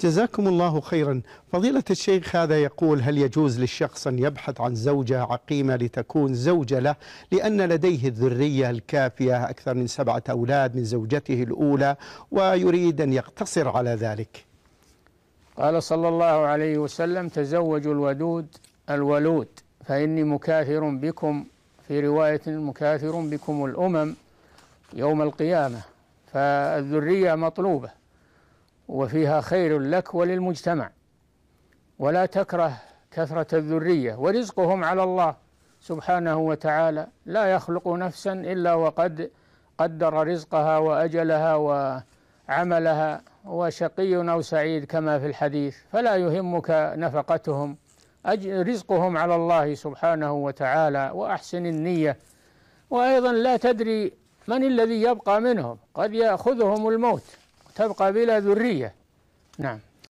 جزاكم الله خيرا فضيلة الشيخ هذا يقول هل يجوز للشخص أن يبحث عن زوجة عقيمة لتكون زوجة له لأن لديه الذرية الكافية أكثر من سبعة أولاد من زوجته الأولى ويريد أن يقتصر على ذلك قال صلى الله عليه وسلم تزوجوا الودود الولود فإني مكاثر بكم في رواية مكاثر بكم الأمم يوم القيامة فالذرية مطلوبة وفيها خير لك وللمجتمع ولا تكره كثرة الذرية ورزقهم على الله سبحانه وتعالى لا يخلق نفسا إلا وقد قدر رزقها وأجلها وعملها وشقي أو سعيد كما في الحديث فلا يهمك نفقتهم رزقهم على الله سبحانه وتعالى وأحسن النية وأيضا لا تدري من الذي يبقى منهم قد يأخذهم الموت تبقى بلا ذرية نعم